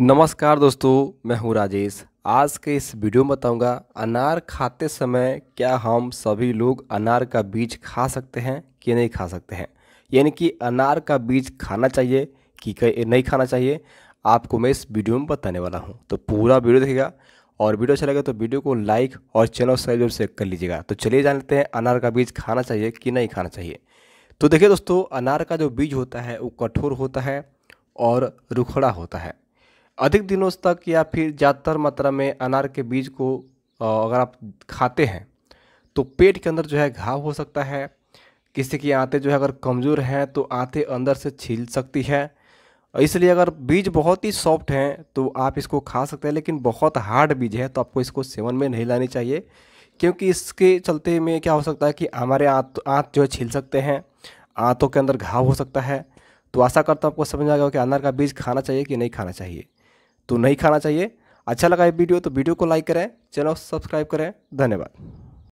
नमस्कार दोस्तों मैं हूं राजेश आज के इस वीडियो में बताऊंगा अनार खाते समय क्या हम सभी लोग अनार का बीज खा सकते हैं कि नहीं खा सकते हैं यानी कि अनार का बीज खाना चाहिए कि नहीं खाना चाहिए आपको मैं इस वीडियो में बताने वाला हूं तो पूरा वीडियो देखेगा और वीडियो अच्छा लगेगा तो वीडियो को लाइक और चैनल सब्सक्राइब से कर लीजिएगा तो चलिए जान लेते हैं अनार का बीज खाना चाहिए कि नहीं खाना चाहिए तो देखिए दोस्तों अनार का जो बीज होता है वो कठोर होता है और रुखड़ा होता है अधिक दिनों तक या फिर ज़्यादातर मात्रा में अनार के बीज को अगर आप खाते हैं तो पेट के अंदर जो है घाव हो सकता है किसी की आंतें जो है अगर कमज़ोर हैं तो आंतें अंदर से छील सकती है इसलिए अगर बीज बहुत ही सॉफ्ट हैं तो आप इसको खा सकते हैं लेकिन बहुत हार्ड बीज है तो आपको इसको सेवन में नहीं लानी चाहिए क्योंकि इसके चलते में क्या हो सकता है कि हमारे आँत आँत जो है छील सकते हैं आँतों के अंदर घाव हो सकता है तो आशा करता हूँ आपको समझ आ गया कि अनार का बीज खाना चाहिए कि नहीं खाना चाहिए तो नहीं खाना चाहिए अच्छा लगा ये वीडियो तो वीडियो को लाइक करें चैनल सब्सक्राइब करें धन्यवाद